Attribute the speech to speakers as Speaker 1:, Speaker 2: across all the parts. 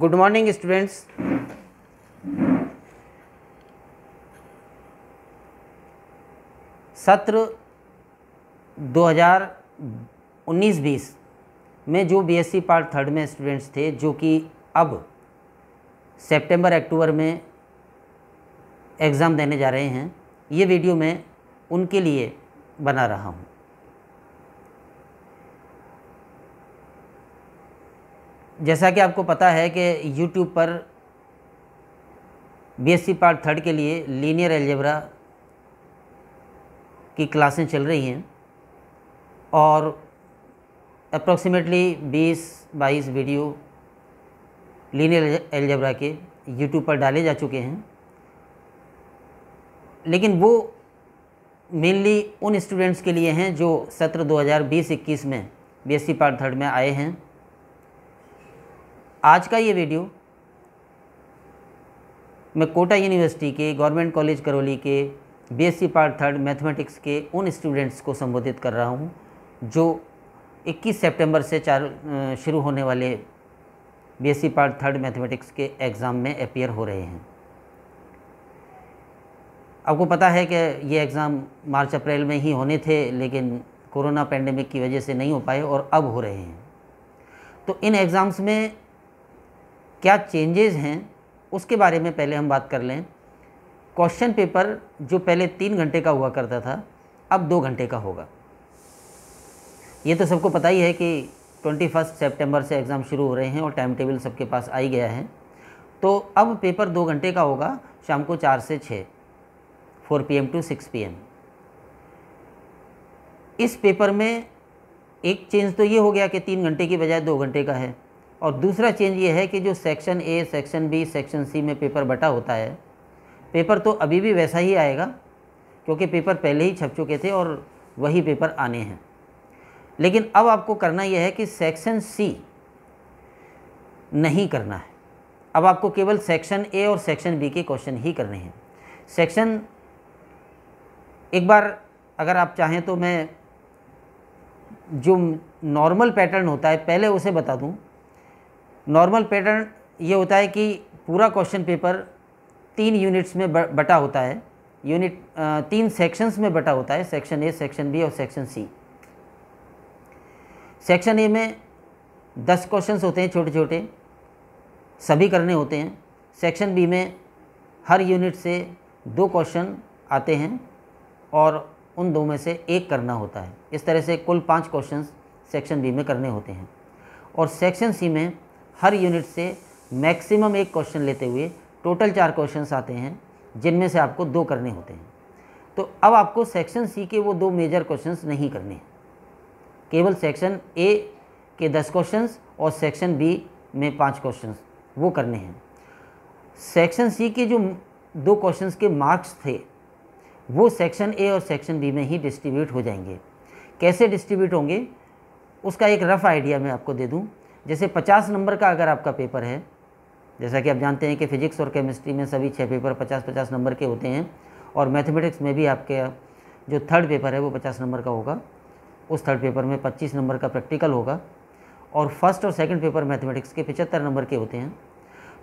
Speaker 1: good morning students सत्र 2019-20 में जो बीएससी पार्ट थर्ड में स्टूडेंट्स थे जो कि अब सितंबर अक्टूबर में एग्ज़ाम देने जा रहे हैं ये वीडियो मैं उनके लिए बना रहा हूँ जैसा कि आपको पता है कि यूट्यूब पर बीएससी पार्ट थर्ड के लिए लीनियर एलजेबरा की क्लासें चल रही हैं और अप्रोक्सीमेटली 20-22 वीडियो लीनियर एलजेबरा के यूट्यूब पर डाले जा चुके हैं लेकिन वो मेनली उन स्टूडेंट्स के लिए हैं जो सत्र 2020-21 में बीएससी पार्ट थर्ड में आए हैं आज का ये वीडियो मैं कोटा यूनिवर्सिटी के गवर्नमेंट कॉलेज करौली के बीएससी पार्ट थर्ड मैथमेटिक्स के उन स्टूडेंट्स को संबोधित कर रहा हूँ जो 21 सितंबर से चार शुरू होने वाले बीएससी पार्ट थर्ड मैथमेटिक्स के एग्ज़ाम में अपियर हो रहे हैं आपको पता है कि ये एग्ज़ाम मार्च अप्रैल में ही होने थे लेकिन कोरोना पैंडमिक की वजह से नहीं हो पाए और अब हो रहे हैं तो इन एग्ज़ाम्स में क्या चेंजेस हैं उसके बारे में पहले हम बात कर लें क्वेश्चन पेपर जो पहले तीन घंटे का हुआ करता था अब दो घंटे का होगा ये तो सबको पता ही है कि ट्वेंटी फर्स्ट सेप्टेम्बर से एग्ज़ाम शुरू हो रहे हैं और टाइम टेबल सबके पास आ ही गया है तो अब पेपर दो घंटे का होगा शाम को चार से छः four P M two six P M इस पेपर में एक चेंज तो ये हो गया कि तीन घंटे की बजाय दो घंटे का है और दूसरा चेंज ये है कि जो section A section B section C में पेपर बटा होता है पेपर तो अभी भी वैसा ही आएगा क्योंकि पेपर पहले ही छप चुके थे और वही पेपर आने हैं लेकिन अब आपको करना यह है कि सेक्शन सी नहीं करना है अब आपको केवल सेक्शन ए और सेक्शन बी के क्वेश्चन ही करने हैं सेक्शन एक बार अगर आप चाहें तो मैं जो नॉर्मल पैटर्न होता है पहले उसे बता दूं नॉर्मल पैटर्न ये होता है कि पूरा क्वेश्चन पेपर तीन यूनिट्स में बटा होता है यूनिट तीन सेक्शंस में बटा होता है सेक्शन ए सेक्शन बी और सेक्शन सी सेक्शन ए में दस क्वेश्चंस होते हैं छोटे छोटे सभी करने होते हैं सेक्शन बी में हर यूनिट से दो क्वेश्चन आते हैं और उन दो में से एक करना होता है इस तरह से कुल पांच क्वेश्चंस सेक्शन बी में करने होते हैं और सेक्शन सी में हर यूनिट से मैक्सिमम एक क्वेश्चन लेते हुए टोटल चार क्वेश्चन आते हैं जिनमें से आपको दो करने होते हैं तो अब आपको सेक्शन सी के वो दो मेजर क्वेश्चंस नहीं करने हैं केवल सेक्शन ए के दस क्वेश्चंस और सेक्शन बी में पांच क्वेश्चंस वो करने हैं सेक्शन सी के जो दो क्वेश्चंस के मार्क्स थे वो सेक्शन ए और सेक्शन बी में ही डिस्ट्रीब्यूट हो जाएंगे कैसे डिस्ट्रीब्यूट होंगे उसका एक रफ़ आइडिया मैं आपको दे दूं जैसे पचास नंबर का अगर आपका पेपर है जैसा कि आप जानते हैं कि फिजिक्स और केमिस्ट्री में सभी छः पेपर पचास पचास नंबर के होते हैं और मैथमेटिक्स में भी आपके जो थर्ड पेपर है वो पचास नंबर का होगा उस थर्ड पेपर में पच्चीस नंबर का प्रैक्टिकल होगा और फर्स्ट और सेकंड पेपर मैथमेटिक्स के पचहत्तर नंबर के होते हैं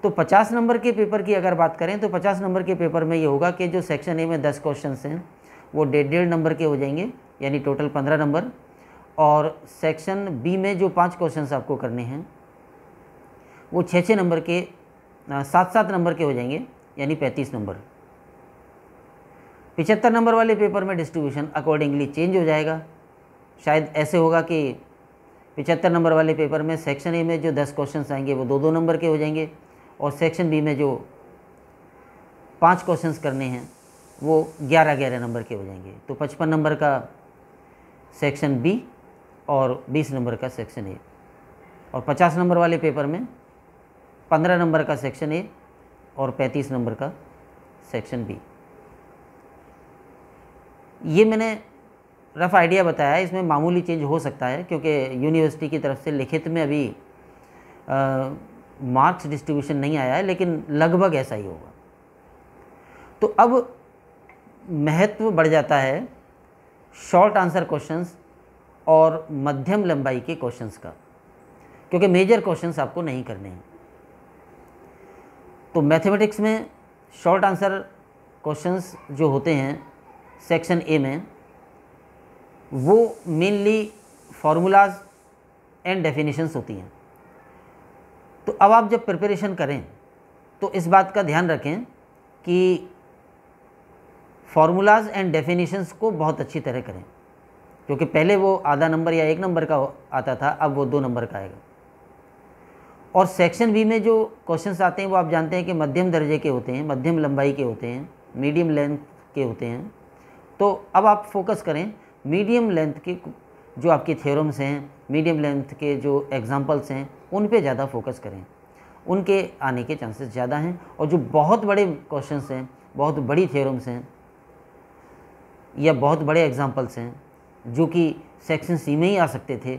Speaker 1: तो पचास नंबर के पेपर की अगर बात करें तो पचास नंबर के पेपर में ये होगा कि जो सेक्शन ए में दस क्वेश्चन हैं वो डेढ़ डेढ़ नंबर के हो जाएंगे यानी टोटल पंद्रह नंबर और सेक्शन बी में जो पांच क्वेश्चंस आपको करने हैं वो छः छः नंबर के सात सात नंबर के हो जाएंगे यानी पैंतीस नंबर पिचहत्तर नंबर वाले पेपर में डिस्ट्रीब्यूशन अकॉर्डिंगली चेंज हो जाएगा शायद ऐसे होगा कि पिचहत्तर नंबर वाले पेपर में सेक्शन ए में जो दस क्वेश्चन आएंगे वो दो दो नंबर के हो जाएंगे और सेक्शन बी में जो पाँच क्वेश्चंस करने हैं वो ग्यारह ग्यारह नंबर के हो जाएंगे तो पचपन नंबर का सेक्शन बी और 20 नंबर का सेक्शन ए और 50 नंबर वाले पेपर में 15 नंबर का सेक्शन ए और 35 नंबर का सेक्शन बी ये मैंने रफ़ आइडिया बताया इसमें मामूली चेंज हो सकता है क्योंकि यूनिवर्सिटी की तरफ से लिखित में अभी मार्क्स डिस्ट्रीब्यूशन नहीं आया है लेकिन लगभग ऐसा ही होगा तो अब महत्व बढ़ जाता है शॉर्ट आंसर क्वेश्चंस और मध्यम लंबाई के क्वेश्चंस का क्योंकि मेजर क्वेश्चंस आपको नहीं करने हैं तो मैथमेटिक्स में शॉर्ट आंसर क्वेश्चंस जो होते हैं सेक्शन ए में वो मेनली फार्मूलाज एंड डेफिनेशंस होती हैं तो अब आप जब प्रिपरेशन करें तो इस बात का ध्यान रखें कि फार्मूलाज एंड डेफिनेशंस को बहुत अच्छी तरह करें क्योंकि पहले वो आधा नंबर या एक नंबर का आता था अब वो दो नंबर का आएगा और सेक्शन बी में जो क्वेश्चंस आते हैं वो आप जानते हैं कि मध्यम दर्जे के होते हैं मध्यम लंबाई के होते हैं मीडियम लेंथ के होते हैं तो अब आप फोकस करें मीडियम लेंथ के जो आपके थियोरम्स हैं मीडियम लेंथ के जो एग्ज़ाम्पल्स हैं उन पर ज़्यादा फोकस करें उनके आने के चांसेस ज़्यादा हैं और जो बहुत बड़े क्वेश्चंस हैं बहुत बड़ी थ्योरम्स हैं या बहुत बड़े एग्ज़ाम्पल्स हैं जो कि सेक्शन सी में ही आ सकते थे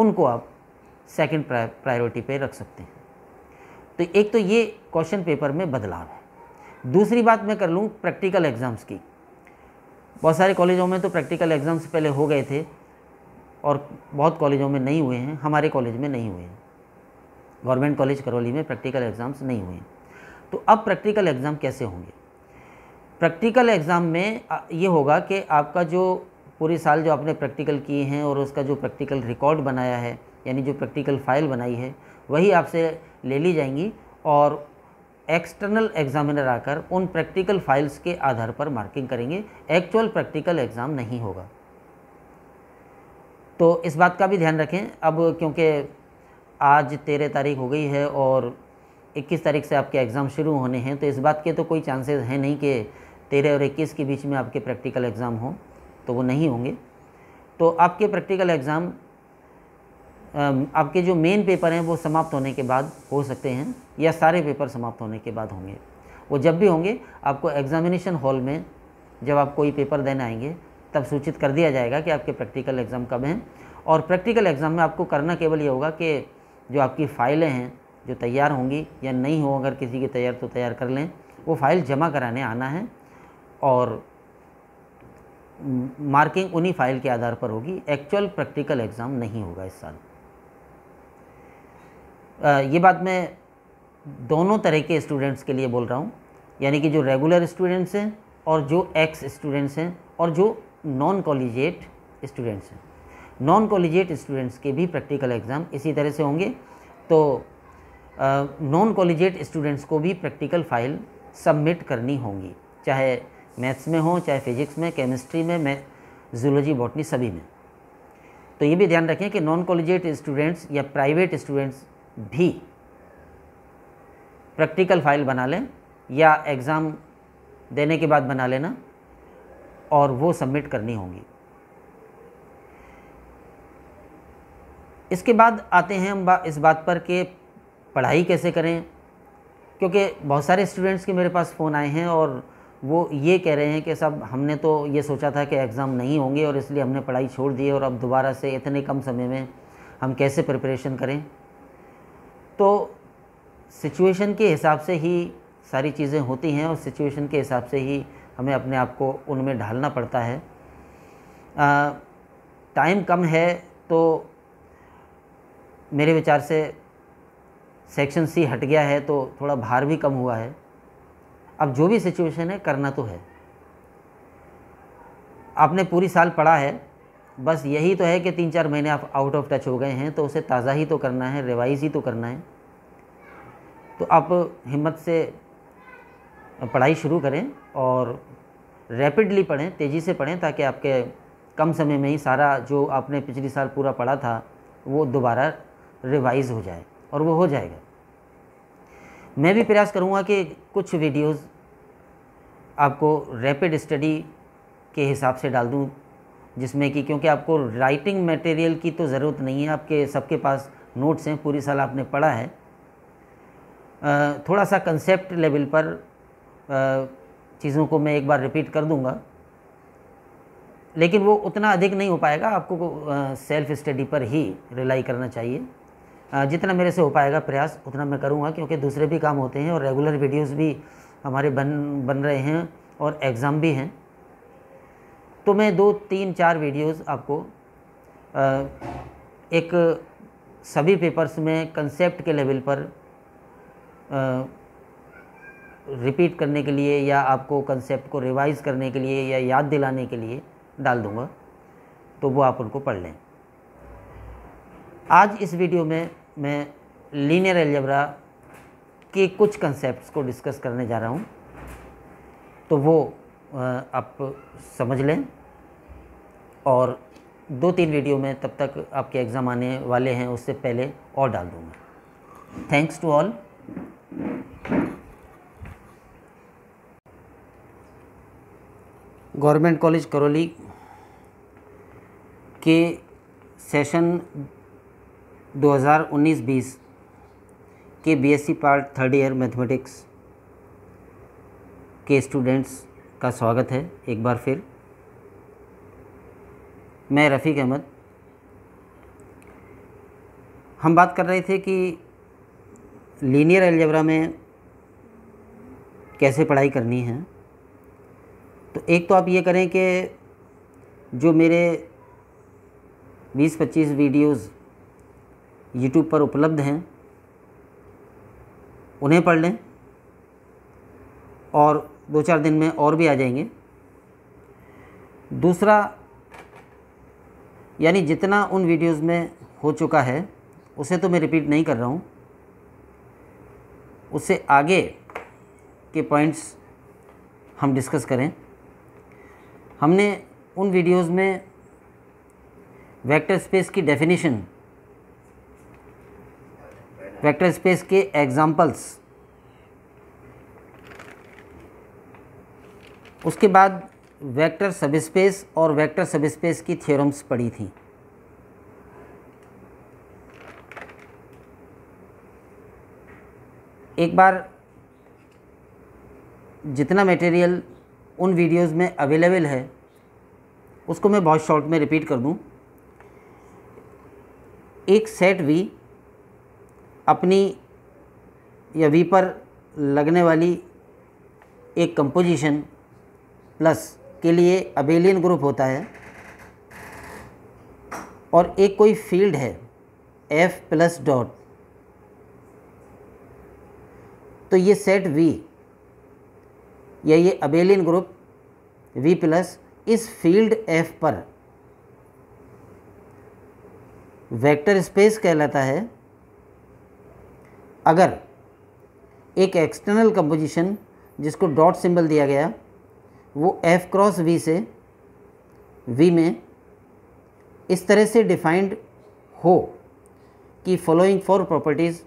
Speaker 1: उनको आप सेकंड प्रायोरिटी पे रख सकते हैं तो एक तो ये क्वेश्चन पेपर में बदलाव है दूसरी बात मैं कर लूँ प्रैक्टिकल एग्ज़ाम्स की बहुत सारे कॉलेजों में तो प्रैक्टिकल एग्ज़ाम्स पहले हो गए थे और बहुत कॉलेजों में नहीं हुए हैं हमारे कॉलेज में नहीं हुए हैं गवर्नमेंट कॉलेज करौली में प्रैक्टिकल एग्ज़ाम्स नहीं हुए हैं तो अब प्रैक्टिकल एग्ज़ाम कैसे होंगे प्रैक्टिकल एग्ज़ाम में ये होगा कि आपका जो पूरे साल जो आपने प्रैक्टिकल किए हैं और उसका जो प्रैक्टिकल रिकॉर्ड बनाया है यानी जो प्रैक्टिकल फ़ाइल बनाई है वही आपसे ले ली जाएंगी और एक्सटर्नल एग्जामिनर आकर उन प्रैक्टिकल फाइल्स के आधार पर मार्किंग करेंगे एक्चुअल प्रैक्टिकल एग्ज़ाम नहीं होगा तो इस बात का भी ध्यान रखें अब क्योंकि आज तेरह तारीख हो गई है और इक्कीस तारीख से आपके एग्ज़ाम शुरू होने हैं तो इस बात के तो कोई चांसेस हैं नहीं कि तेरह और इक्कीस के बीच में आपके प्रैक्टिकल एग्ज़ाम हो तो वो नहीं होंगे तो आपके प्रैक्टिकल एग्ज़ाम आपके जो मेन पेपर हैं वो समाप्त होने के बाद हो सकते हैं या सारे पेपर समाप्त होने के बाद होंगे वो जब भी होंगे आपको एग्ज़ामिनेशन हॉल में जब आप कोई पेपर देने आएंगे तब सूचित कर दिया जाएगा कि आपके प्रैक्टिकल एग्ज़ाम कब हैं और प्रैक्टिकल एग्ज़ाम में आपको करना केवल ये होगा कि जो आपकी फ़ाइलें हैं जो तैयार होंगी या नहीं हो अगर किसी की तैयार तो तैयार कर लें वो फ़ाइल जमा कराने आना है और मार्किंग उन्हीं फाइल के आधार पर होगी एक्चुअल प्रैक्टिकल एग्ज़ाम नहीं होगा इस साल ये बात मैं दोनों तरह के स्टूडेंट्स के लिए बोल रहा हूँ यानी कि जो रेगुलर स्टूडेंट्स हैं और जो एक्स स्टूडेंट्स हैं और जो नॉन कॉलेजिएट स्टूडेंट्स हैं नॉन कॉलेजिएट स्टूडेंट्स के भी प्रैक्टिकल एग्ज़ाम इसी तरह से होंगे तो नॉन कॉलेजिएट स्टूडेंट्स को भी प्रैक्टिकल फ़ाइल सबमिट करनी होंगी चाहे मैथ्स में हो चाहे फिजिक्स में केमिस्ट्री में मैं जूलॉजी बॉटनी सभी में तो ये भी ध्यान रखें कि नॉन कॉलेजिएट स्टूडेंट्स या प्राइवेट स्टूडेंट्स भी प्रैक्टिकल फाइल बना लें या एग्ज़ाम देने के बाद बना लेना और वो सबमिट करनी होगी इसके बाद आते हैं हम बा, इस बात पर कि पढ़ाई कैसे करें क्योंकि बहुत सारे स्टूडेंट्स के मेरे पास फ़ोन आए हैं और वो ये कह रहे हैं कि सब हमने तो ये सोचा था कि एग्ज़ाम नहीं होंगे और इसलिए हमने पढ़ाई छोड़ दी और अब दोबारा से इतने कम समय में हम कैसे प्रिपरेशन करें तो सिचुएशन के हिसाब से ही सारी चीज़ें होती हैं और सिचुएशन के हिसाब से ही हमें अपने आप को उनमें ढालना पड़ता है टाइम कम है तो मेरे विचार से सेक्शन सी हट गया है तो थोड़ा भार भी कम हुआ है अब जो भी सिचुएशन है करना तो है आपने पूरी साल पढ़ा है बस यही तो है कि तीन चार महीने आप आउट ऑफ टच हो गए हैं तो उसे ताज़ा ही तो करना है रिवाइज ही तो करना है तो आप हिम्मत से पढ़ाई शुरू करें और रैपिडली पढ़ें तेज़ी से पढ़ें ताकि आपके कम समय में ही सारा जो आपने पिछली साल पूरा पढ़ा था वो दोबारा रिवाइज़ हो जाए और वो हो जाएगा मैं भी प्रयास करूँगा कि कुछ वीडियोस आपको रैपिड स्टडी के हिसाब से डाल दूँ जिसमें कि क्योंकि आपको राइटिंग मटेरियल की तो ज़रूरत नहीं है आपके सबके पास नोट्स हैं पूरी साल आपने पढ़ा है थोड़ा सा कंसेप्ट लेवल पर चीज़ों को मैं एक बार रिपीट कर दूंगा लेकिन वो उतना अधिक नहीं हो पाएगा आपको सेल्फ स्टडी पर ही रिलाई करना चाहिए जितना मेरे से हो पाएगा प्रयास उतना मैं करूँगा क्योंकि दूसरे भी काम होते हैं और रेगुलर वीडियोस भी हमारे बन बन रहे हैं और एग्ज़ाम भी हैं तो मैं दो तीन चार वीडियोस आपको एक सभी पेपर्स में कंसेप्ट के लेवल पर रिपीट करने के लिए या आपको कंसेप्ट को रिवाइज़ करने के लिए या याद दिलाने के लिए डाल दूँगा तो वो आप उनको पढ़ लें आज इस वीडियो में मैं लीनियर एलजबरा के कुछ कंसेप्ट्स को डिस्कस करने जा रहा हूँ तो वो आप समझ लें और दो तीन वीडियो में तब तक आपके एग्ज़ाम आने वाले हैं उससे पहले और डाल दूँगा thanks to all government college Karauli के सेशन 2019-20 के BSc e part third year mathematics के स्टूडेंट्स का स्वागत है एक बार फिर मैं रफ़ीक अहमद हम बात कर रहे थे कि लीनियर एलजबरा में कैसे पढ़ाई करनी है तो एक तो आप ये करें कि जो मेरे 20-25 वीडियोस यूट्यूब पर उपलब्ध हैं उन्हें पढ़ लें और दो चार दिन में और भी आ जाएंगे दूसरा यानी जितना उन वीडियोस में हो चुका है उसे तो मैं रिपीट नहीं कर रहा हूँ उससे आगे के पॉइंट्स हम डिस्कस करें हमने उन वीडियोस में वेक्टर स्पेस की डेफिनेशन वेक्टर स्पेस के एग्जांपल्स उसके बाद वेक्टर सबस्पेस और वेक्टर सबस्पेस की थ्योरम्स पढ़ी थी एक बार जितना मटेरियल उन वीडियोस में अवेलेबल है उसको मैं बहुत शॉर्ट में रिपीट कर दूं एक सेट वी अपनी या वी पर लगने वाली एक कंपोजिशन प्लस के लिए अबेलियन ग्रुप होता है और एक कोई फील्ड है एफ प्लस डॉट तो ये सेट वी या ये अबेलियन ग्रुप वी प्लस इस फील्ड एफ पर वेक्टर स्पेस कहलाता है अगर एक एक्सटर्नल कंपोजिशन जिसको डॉट सिंबल दिया गया वो एफ क्रॉस वी से वी में इस तरह से डिफाइंड हो कि फॉलोइंग फोर प्रॉपर्टीज़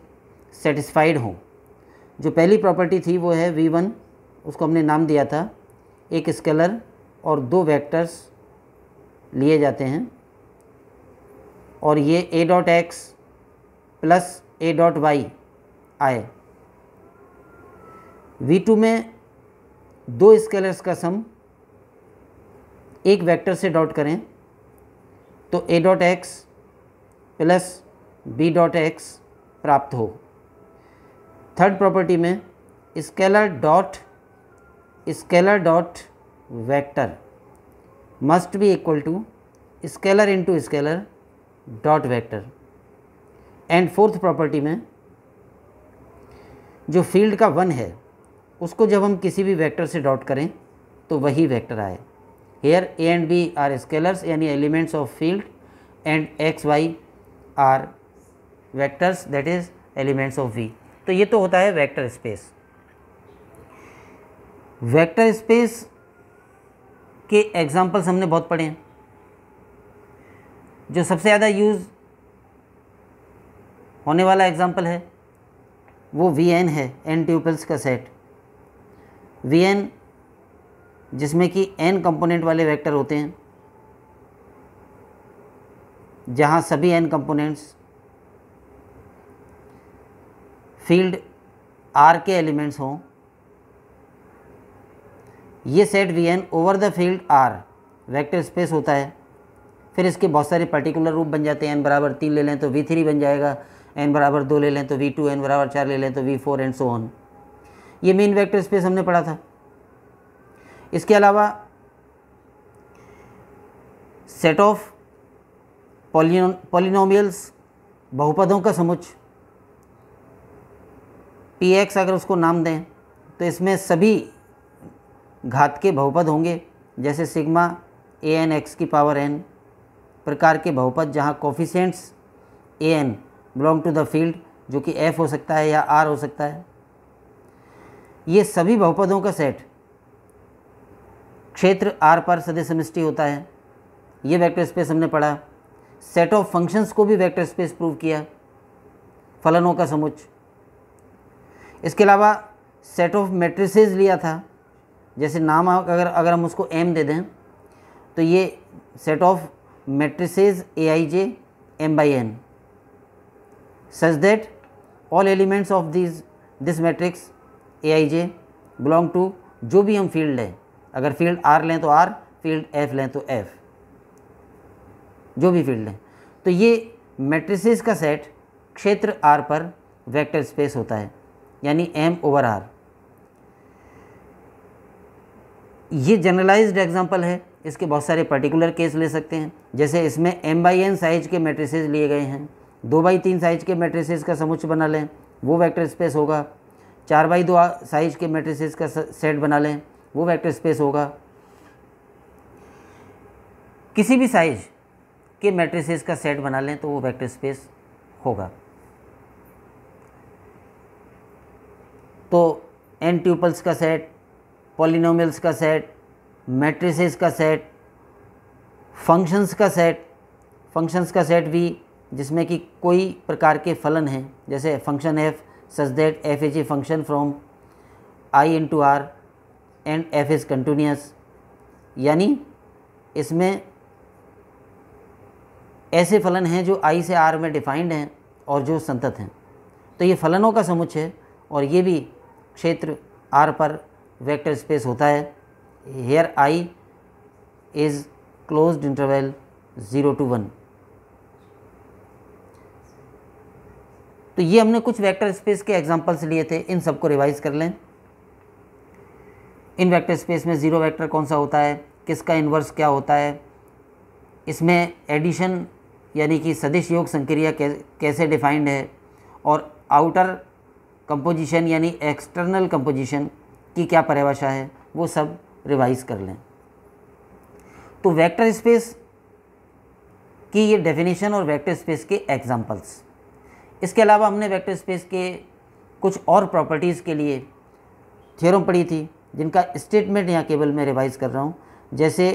Speaker 1: सेटिस्फाइड हों जो पहली प्रॉपर्टी थी वो है वी वन उसको हमने नाम दिया था एक स्केलर और दो वेक्टर्स लिए जाते हैं और ये A dot X plus A dot Y आए V2 में दो स्केलर्स का सम एक वेक्टर से डॉट करें तो A dot X plus B dot X प्राप्त हो थर्ड प्रॉपर्टी में scalar dot scalar dot vector must be equal to scalar into scalar dot vector and fourth property में जो फील्ड का वन है उसको जब हम किसी भी वेक्टर से डॉट करें तो वही वेक्टर आए here A and B are scalars यानी elements of field and X Y are vectors that is elements of V तो ये तो होता है वेक्टर स्पेस वेक्टर स्पेस के एग्जांपल्स हमने बहुत पढ़े हैं जो सबसे ज़्यादा यूज़ होने वाला एग्जांपल है वो वी एन है एन ट्यूपल्स का सेट वी एन जिसमें कि एन कंपोनेंट वाले वेक्टर होते हैं जहां सभी एन कंपोनेंट्स फील्ड आर के एलिमेंट्स हों ये set V N over the field R vector space होता है फिर इसके बहुत सारे पर्टिकुलर रूप बन जाते हैं एन बराबर तीन ले लें तो वी थ्री बन जाएगा एन बराबर दो ले लें तो वी टू एन बराबर चार ले लें तो V four and so on ये मेन वेक्टर स्पेस हमने पढ़ा था इसके अलावा सेट ऑफ पॉलिनोमियल्स बहुपदों का समुच पी एक्स अगर उसको नाम दें तो इसमें सभी घात के बहुपद होंगे जैसे सिग्मा ए एन एक्स की पावर एन प्रकार के बहुपद जहाँ coefficients A N belong to the field जो कि एफ हो सकता है या आर हो सकता है ये सभी बहुपदों का सेट क्षेत्र आर पर सदस्य समिष्टि होता है ये वेक्टर स्पेस हमने पढ़ा सेट ऑफ फंक्शंस को भी वेक्टर स्पेस प्रूव किया फलनों का समुच इसके अलावा सेट ऑफ मेट्रिसेस लिया था जैसे नाम अगर अगर हम उसको एम दे दें तो ये set of matrices A I J M by N such that all elements of these this matrix J belong to जो भी हम फील्ड लें अगर फील्ड आर लें तो आर फील्ड एफ लें तो एफ जो भी फील्ड लें तो ये मैट्रिसेस का सेट क्षेत्र आर पर वेक्टर स्पेस होता है यानी एम ओवर आर ये जनरलाइज्ड एग्जांपल है इसके बहुत सारे पर्टिकुलर केस ले सकते हैं जैसे इसमें एम बाई एन साइज के मैट्रिसेस लिए गए हैं दो बाई तीन साइज के मेट्रिसेस का समुच बना लें वो वेक्टर स्पेस होगा चार बाई दो साइज के मेट्रिसेस का सेट बना लें वो वेक्टर स्पेस होगा किसी भी साइज के मेट्रिसेस का सेट बना लें तो वो वेक्टर स्पेस होगा तो एन ट्यूपल्स का सेट पॉलिनोमल्स का सेट मैट्रिसेस का सेट फंक्शंस का सेट फंक्शंस का सेट भी जिसमें कि कोई प्रकार के फलन हैं जैसे function F such that F is a function from I into R and F is continuous यानी इसमें ऐसे फलन हैं जो आई से आर में डिफाइंड हैं और जो संतत हैं तो ये फलनों का समुच है और ये भी क्षेत्र आर पर वेक्टर स्पेस होता है here I is closed interval zero to one तो ये हमने कुछ वेक्टर स्पेस के एग्जांपल्स लिए थे इन सबको रिवाइज कर लें इन वेक्टर स्पेस में ज़ीरो वेक्टर कौन सा होता है किसका इन्वर्स क्या होता है इसमें एडिशन यानी कि सदिश योग संक्रिया कैसे डिफाइंड है और आउटर कंपोजिशन यानी एक्सटर्नल कंपोजिशन की क्या परिभाषा है वो सब रिवाइज कर लें तो वेक्टर स्पेस की ये डेफिनेशन और वेक्टर स्पेस के एग्जांपल्स इसके अलावा हमने वेक्टर स्पेस के कुछ और प्रॉपर्टीज़ के लिए थ्योरम पढ़ी थी जिनका स्टेटमेंट यहाँ केवल मैं रिवाइज कर रहा हूँ जैसे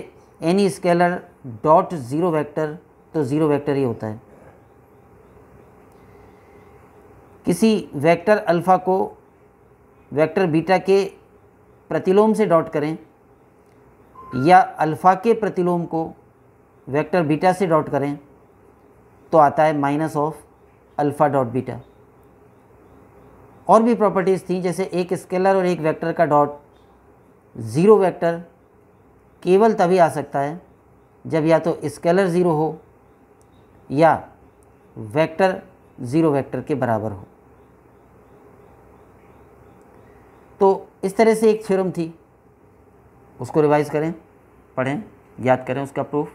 Speaker 1: any scalar dot zero vector तो ज़ीरो वेक्टर ही होता है किसी वेक्टर अल्फ़ा को वेक्टर बीटा के प्रतिलोम से डॉट करें या अल्फ़ा के प्रतिलोम को वेक्टर बीटा से डॉट करें तो आता है minus of alpha dot beta और भी प्रॉपर्टीज़ थी जैसे एक स्केलर और एक वेक्टर का डॉट ज़ीरो वेक्टर केवल तभी आ सकता है जब या तो स्केलर ज़ीरो हो या वेक्टर ज़ीरो वेक्टर के बराबर हो तो इस तरह से एक थ्योरम थी उसको रिवाइज करें पढ़ें याद करें उसका प्रूफ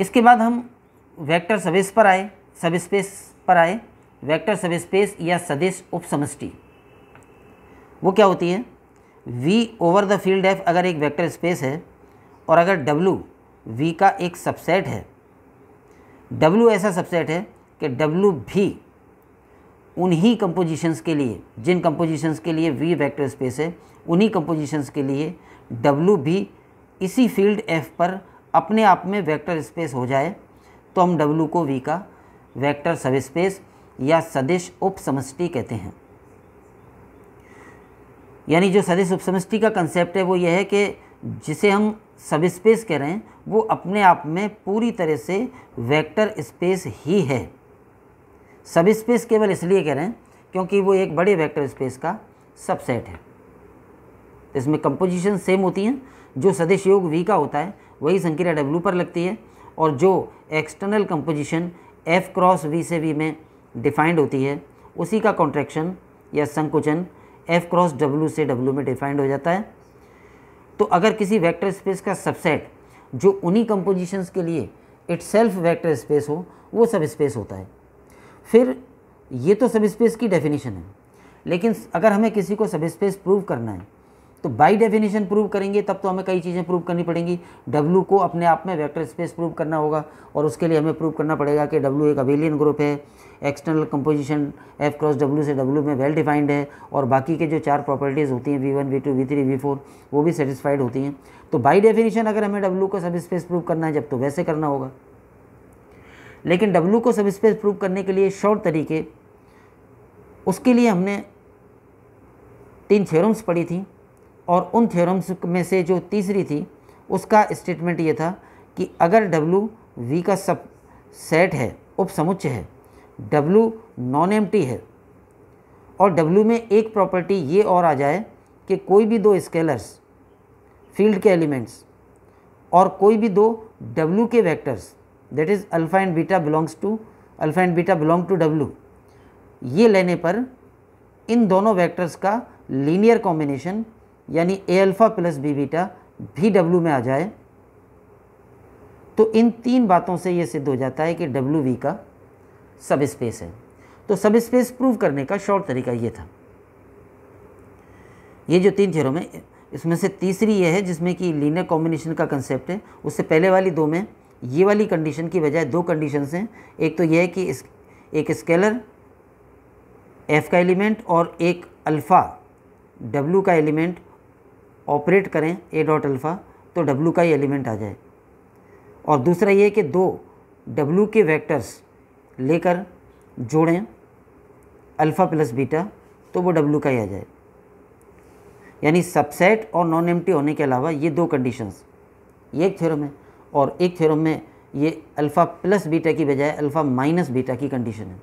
Speaker 1: इसके बाद हम वेक्टर सबेस पर आए सब स्पेस पर आए वेक्टर सब स्पेस या सदिश उपसमष्टि वो क्या होती है V over the field F अगर एक वेक्टर स्पेस है और अगर W V का एक सबसेट है W ऐसा सबसेट है कि W भी उन्हीं कंपोजिशंस के लिए जिन कंपोजिशंस के लिए V वेक्टर स्पेस है उन्हीं कंपोजिशंस के लिए W भी इसी फील्ड एफ पर अपने आप में वेक्टर स्पेस हो जाए तो हम W को V का वेक्टर सब स्पेस या सदिश उपसमष्टि कहते हैं यानी जो सदिश उपसमष्टि का कंसेप्ट है वो यह है कि जिसे हम सब स्पेस कह रहे हैं वो अपने आप में पूरी तरह से वेक्टर स्पेस ही है सब स्पेस केवल इसलिए कह रहे हैं क्योंकि वो एक बड़े वेक्टर स्पेस का सबसेट है इसमें कंपोजिशन सेम होती हैं जो सदिश योग वी का होता है वही संक्रिया डब्लू पर लगती है और जो external composition F cross V से वी में डिफाइंड होती है उसी का कॉन्ट्रैक्शन या संकुचन एफ क्रॉस डब्ल्यू से डब्ल्यू में डिफाइंड हो जाता है तो अगर किसी वेक्टर स्पेस का सबसेट जो उन्हीं कंपोजिशंस के लिए सेल्फ वैक्टर स्पेस हो वो सब स्पेस होता है फिर ये तो सब स्पेस की डेफिनेशन है लेकिन अगर हमें किसी को सब स्पेस प्रूव करना है तो बाई डेफिनेशन प्रूव करेंगे तब तो हमें कई चीज़ें प्रूव करनी पड़ेंगी W को अपने आप में वेक्टर स्पेस प्रूव करना होगा और उसके लिए हमें प्रूव करना पड़ेगा कि डब्लू एक अवेलियन ग्रुप है external composition F cross W से डब्ल्यू में वेल डिफाइंड है और बाकी के जो चार प्रॉपर्टीज़ होती हैं V one V two V three V four वो भी सेटिस्फाइड होती हैं तो बाई डेफिनेशन अगर हमें डब्ल्यू को सब स्पेस प्रूव करना है जब तो वैसे करना होगा लेकिन डब्ल्यू को सब स्पेस प्रूव करने के लिए शॉर्ट तरीके उसके लिए हमने तीन थ्योरम्स पढ़ी थी और उन थ्योरम्स में से जो तीसरी थी उसका स्टेटमेंट ये था कि अगर डब्लू वी का सब सेट है उप समुच्च है W नॉन एम है और डब्लू में एक प्रॉपर्टी ये और आ जाए कि कोई भी दो स्केलर्स फील्ड के एलिमेंट्स और कोई भी दो W के vectors that is alpha and beta belongs to alpha and beta belong to W ये लेने पर इन दोनों वेक्टर्स का लीनियर कॉम्बिनेशन यानी A alpha plus B beta भी डब्ल्यू में आ जाए तो इन तीन बातों से ये सिद्ध हो जाता है कि डब्ल्यू वी का सब स्पेस है तो सब स्पेस प्रूव करने का शॉर्ट तरीका ये था ये जो तीन थ्योरम है इसमें से तीसरी ये है जिसमें कि लीनर कॉम्बिनेशन का कंसेप्ट है उससे पहले वाली दो में ये वाली कंडीशन की बजाय दो कंडीशंस हैं एक तो यह है कि इस एक स्केलर एफ का एलिमेंट और एक अल्फ़ा डब्लू का एलिमेंट ऑपरेट करें ए डॉट अल्फ़ा तो डब्लू का ही एलिमेंट आ जाए और दूसरा ये कि दो डब्लू के वेक्टर्स लेकर जोड़ें अल्फ़ा प्लस बीटा तो वो डब्लू का ही आ जाए यानी सबसेट और नॉन एम्प्टी होने के अलावा ये दो कंडीशंस ये एक थ्योरम है और एक थ्योरम में ये अल्फ़ा प्लस बीटा की बजाय अल्फ़ा माइनस बीटा की कंडीशन है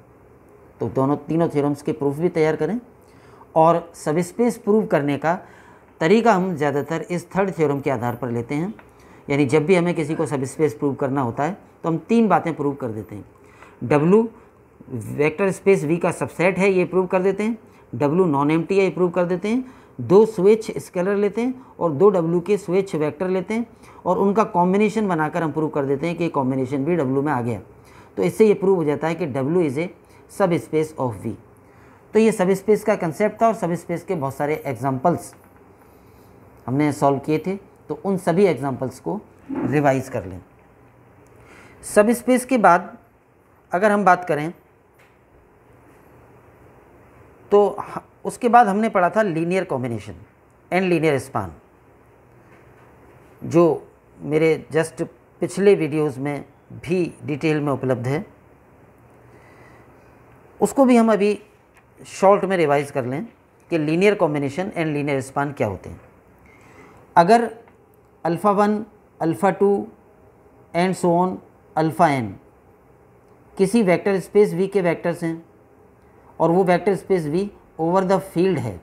Speaker 1: तो दोनों तीनों थ्योरम्स के प्रूफ भी तैयार करें और सब स्पेस प्रूव करने का तरीका हम ज़्यादातर इस थर्ड थ्योरम के आधार पर लेते हैं यानी जब भी हमें किसी को सब स्पेस प्रूव करना होता है तो हम तीन बातें प्रूव कर देते हैं डब्लू वेक्टर स्पेस वी का सबसेट है ये प्रूव कर देते हैं डब्लू नॉन एम है ये प्रूव कर देते हैं दो स्वेच स्केलर लेते हैं और दो W के स्वेच वेक्टर लेते हैं और उनका कॉम्बिनेशन बनाकर हम प्रूव कर देते हैं कि कॉम्बिनेशन भी W में आ गया तो इससे ये प्रूव हो जाता है कि W इज़ ए सब स्पेस ऑफ वी तो ये सब स्पेस का कंसेप्ट था और सब स्पेस के बहुत सारे एग्जाम्पल्स हमने सॉल्व किए थे तो उन सभी एग्जाम्पल्स को रिवाइज कर लें सब स्पेस के बाद अगर हम बात करें तो उसके बाद हमने पढ़ा था linear combination and linear span जो मेरे जस्ट पिछले वीडियोस में भी डिटेल में उपलब्ध है उसको भी हम अभी शॉर्ट में रिवाइज कर लें कि linear combination and linear span क्या होते हैं अगर alpha one alpha two and so on alpha N किसी वेक्टर स्पेस वी के वेक्टर्स हैं और वो vector space V over the field है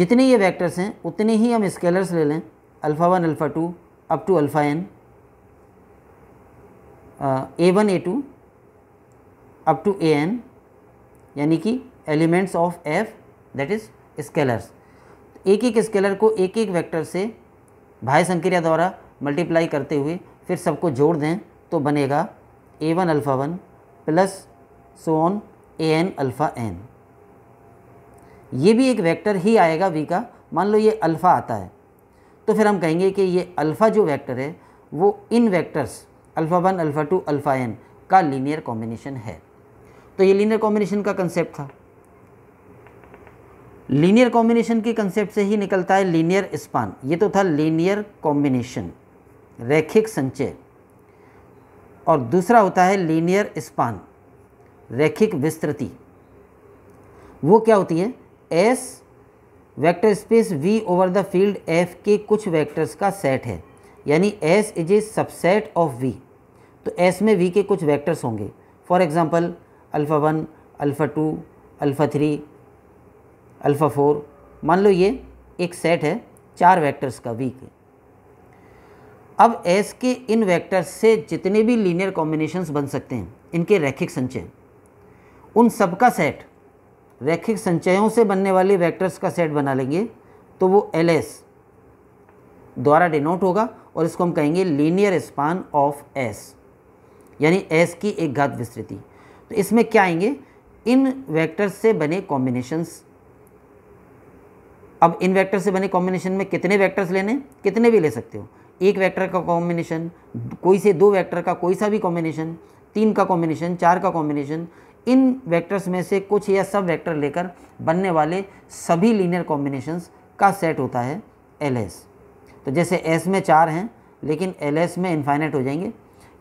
Speaker 1: जितने ये वेक्टर्स हैं उतने ही हम स्केलर्स ले लें alpha one alpha two up to alpha N A one A two up to A N यानी कि elements of F that is scalars एक एक स्केलर को एक एक वेक्टर से भाई संक्रिया द्वारा मल्टीप्लाई करते हुए फिर सबको जोड़ दें तो बनेगा ए one alpha one plus so on A N alpha N ये भी एक वेक्टर ही आएगा वी का मान लो ये अल्फ़ा आता है तो फिर हम कहेंगे कि ये अल्फ़ा जो वेक्टर है वो इन vectors alpha one alpha two alpha n का लीनियर कॉम्बिनेशन है तो ये लीनियर कॉम्बिनेशन का कंसेप्ट था लीनियर कॉम्बिनेशन के कंसेप्ट से ही निकलता है लीनियर स्पान ये तो था लीनियर कॉम्बिनेशन रैखिक संचय और दूसरा होता है लीनियर स्पान रैखिक विस्तृति वो क्या होती है S vector space V over the field F के कुछ वेक्टर्स का सेट है यानी S is a subset of V तो एस में वी के कुछ वेक्टर्स होंगे for example alpha one alpha two alpha three alpha four मान लो ये एक सेट है चार वेक्टर्स का वी के अब एस के इन वेक्टर्स से जितने भी लीनियर कॉम्बिनेशंस बन सकते हैं इनके रैखिक संचय उन सब का सेट रैखिक संचयों से बनने वाले वेक्टर्स का सेट बना लेंगे तो वो एल एस द्वारा डिनोट होगा और इसको हम कहेंगे लीनियर स्पान ऑफ एस यानी एस की एक घात विस्तृति तो इसमें क्या आएंगे इन वेक्टर्स से बने कॉम्बिनेशंस अब इन वेक्टर से बने कॉम्बिनेशन में कितने वेक्टर्स लेने कितने भी ले सकते हो एक वेक्टर का कॉम्बिनेशन कोई से दो वेक्टर का कोई सा भी कॉम्बिनेशन तीन का कॉम्बिनेशन चार का कॉम्बिनेशन इन वेक्टर्स में से कुछ या सब वेक्टर लेकर बनने वाले सभी लीनियर कॉम्बिनेशंस का सेट होता है एल तो जैसे एस में चार हैं लेकिन एल में इन्फाइनेट हो जाएंगे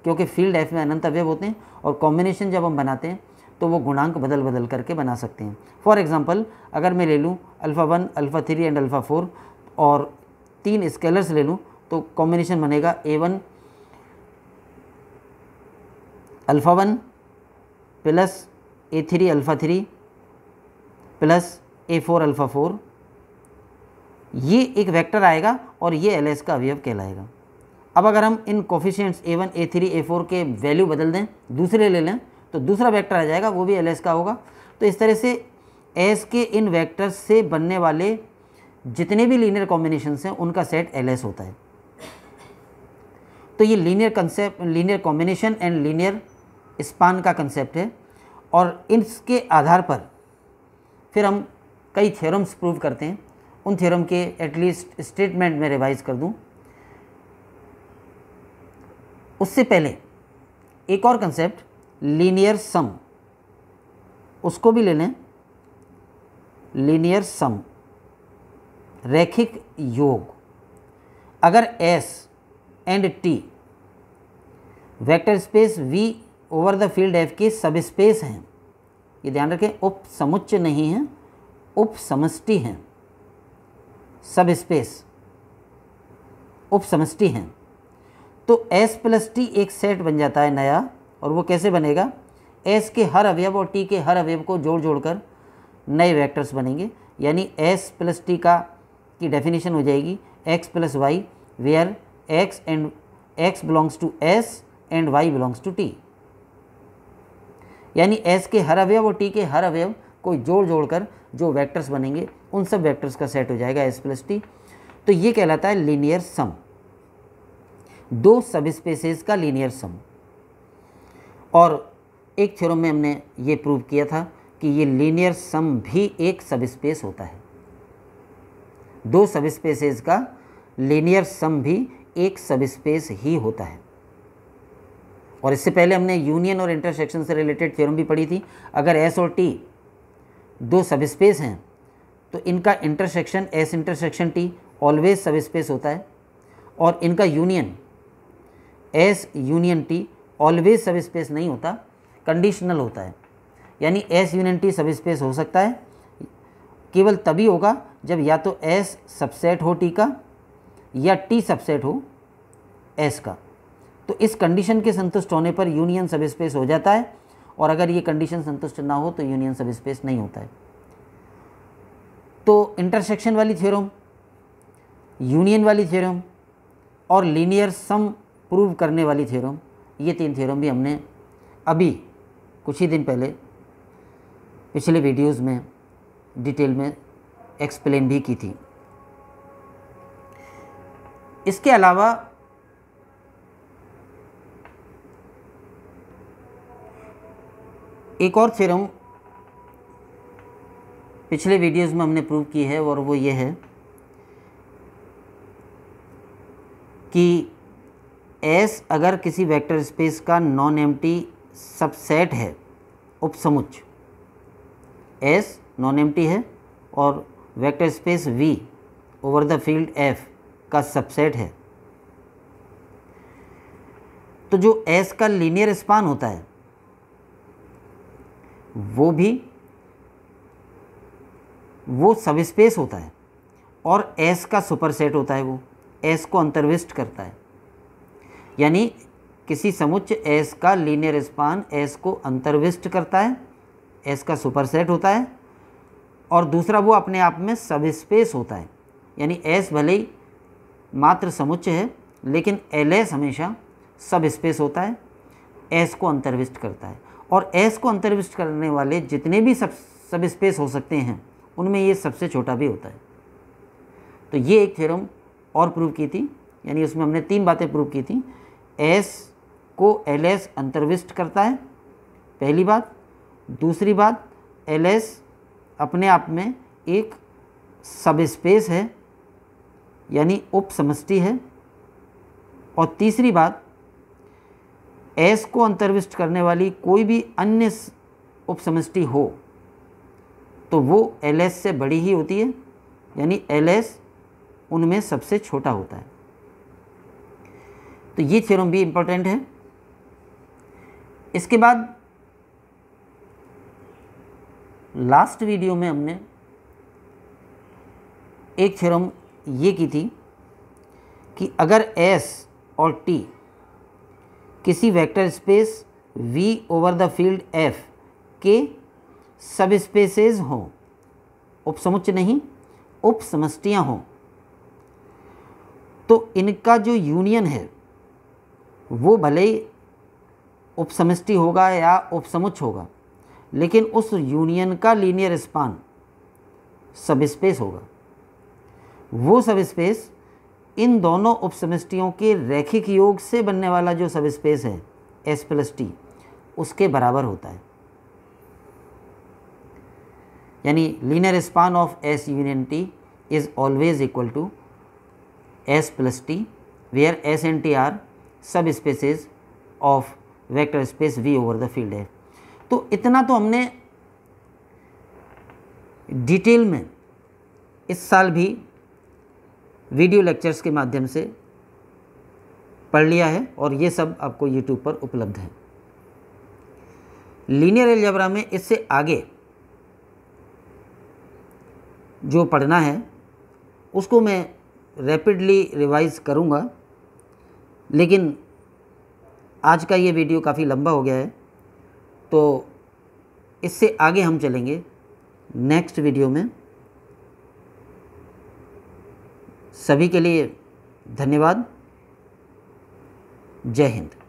Speaker 1: क्योंकि फील्ड एफ में अनंत अवयव होते हैं और कॉम्बिनेशन जब हम बनाते हैं तो वो गुणांक बदल बदल करके बना सकते हैं फॉर एग्ज़ाम्पल अगर मैं ले लूँ alpha one alpha three and alpha four और तीन स्केलर्स ले लूँ तो कॉम्बिनेशन बनेगा ए one alpha one plus a three alpha three plus a four alpha four ये एक वेक्टर आएगा और ये एल एस का अवयव कहलाएगा अब अगर हम इन coefficients a one a three a four के वैल्यू बदल दें दूसरे ले लें तो दूसरा वेक्टर आ जाएगा वो भी एल एस का होगा तो इस तरह से एस के इन वेक्टर्स से बनने वाले जितने भी लीनियर कॉम्बिनेशंस हैं उनका सेट एल एस होता है तो ये linear concept linear combination and linear span का कंसेप्ट है और इसके आधार पर फिर हम कई थ्योरम्स प्रूव करते हैं उन थ्योरम के एटलीस्ट स्टेटमेंट में रिवाइज कर दूं उससे पहले एक और कंसेप्ट लीनियर सम उसको भी ले लें लीनियर सम रैखिक योग अगर S and T vector space V over the field F के सब स्पेस हैं ये ध्यान रखें उप समुच्च नहीं है उप समष्टि हैं सब स्पेस उप समष्टि हैं तो एस प्लस टी एक सेट बन जाता है नया और वो कैसे बनेगा एस के हर अवयव और टी के हर अवयव को जोड़ जोड़ कर नए वेक्टर्स बनेंगे यानी एस प्लस टी का की डेफिनेशन हो जाएगी x plus y where x and x belongs to S and y belongs to T यानी एस के हर अवयव और टी के हर अवयव को जोड़ जोड़ कर जो वेक्टर्स बनेंगे उन सब वेक्टर्स का सेट हो जाएगा एस प्लस टी तो ये कहलाता है लीनियर सम दो सब स्पेसेस का लीनियर सम और एक थ्योरम में हमने ये प्रूव किया था कि ये लीनियर सम भी एक सब स्पेस होता है दो सब स्पेसेज का लीनियर सम भी एक सब स्पेस ही होता है और इससे पहले हमने यूनियन और इंटरसेक्शन से रिलेटेड थ्योरम भी पढ़ी थी अगर एस और टी दो सब स्पेस हैं तो इनका intersection S intersection T always subspace होता है और इनका union S union T always subspace नहीं होता कंडीशनल होता है यानी S union T subspace हो सकता है केवल तभी होगा जब या तो एस सबसेट हो टी का या टी सबसेट हो एस का तो इस कंडीशन के संतुष्ट होने पर यूनियन सब स्पेस हो जाता है और अगर ये कंडीशन संतुष्ट ना हो तो यूनियन सब स्पेस नहीं होता है तो इंटरसेक्शन वाली थ्योरम यूनियन वाली थ्योरम और लीनियर सम प्रूव करने वाली थ्योरम ये तीन थ्योरम भी हमने अभी कुछ ही दिन पहले पिछले वीडियोस में डिटेल में एक्सप्लेन भी की थी इसके अलावा एक और थ्योरम पिछले वीडियोस में हमने प्रूव की है और वो ये है कि एस अगर किसी वेक्टर स्पेस का नॉन एम्प्टी सबसेट है उपसमुच्चय एस नॉन एम्प्टी है और vector space V over the field F का सबसेट है तो जो एस का लीनियर स्पान होता है वो भी वो सब स्पेस होता है और एस का सुपरसेट होता है वो एस को अंतर्विष्ट करता है यानी किसी समुच्च एस का लीनियर स्पान एस को अंतर्विष्ट करता है एस का सुपरसेट होता है और दूसरा वो अपने आप में सब स्पेस होता है यानी एस भले ही मात्र समुच्चय है लेकिन एल एस हमेशा सब स्पेस होता है एस को अंतर्विष्ट करता है और एस को अंतर्विष्ट करने वाले जितने भी सब सब स्पेस हो सकते हैं उनमें ये सबसे छोटा भी होता है तो ये एक थ्योरम और प्रूव की थी यानी उसमें हमने तीन बातें प्रूव की थी एस को एल एस अंतर्विष्ट करता है पहली बात दूसरी बात एल एस अपने आप में एक सब स्पेस है यानी उप समष्टि है और तीसरी बात एस को अंतर्विष्ट करने वाली कोई भी अन्य उप समष्टि हो तो वो एल एस से बड़ी ही होती है यानी एल एस उनमें सबसे छोटा होता है तो ये थ्योरम भी इम्पोर्टेंट है इसके बाद लास्ट वीडियो में हमने एक थ्योरम ये की थी कि अगर एस और टी किसी vector space V over the field F के सब स्पेसेस हों उपसमुच्च नहीं उप समस्टियाँ हों तो इनका जो यूनियन है वो भले ही उपसमष्टि होगा या उपसमुच होगा लेकिन उस यूनियन का लीनियर स्पान सब स्पेस होगा वो सब स्पेस इन दोनों उपसमष्टियों के रैखिक योग से बनने वाला जो सब स्पेस है एस प्लस टी उसके बराबर होता है यानी linear span of S union T is always equal to S plus T where S and T are subspaces of vector space V over the field है तो इतना तो हमने डिटेल में इस साल भी वीडियो लेक्चर्स के माध्यम से पढ़ लिया है और ये सब आपको यूट्यूब पर उपलब्ध है लीनियर एलजबरा में इससे आगे जो पढ़ना है उसको मैं रैपिडली रिवाइज करूँगा लेकिन आज का ये वीडियो काफ़ी लंबा हो गया है तो इससे आगे हम चलेंगे नेक्स्ट वीडियो में सभी के लिए धन्यवाद जय हिंद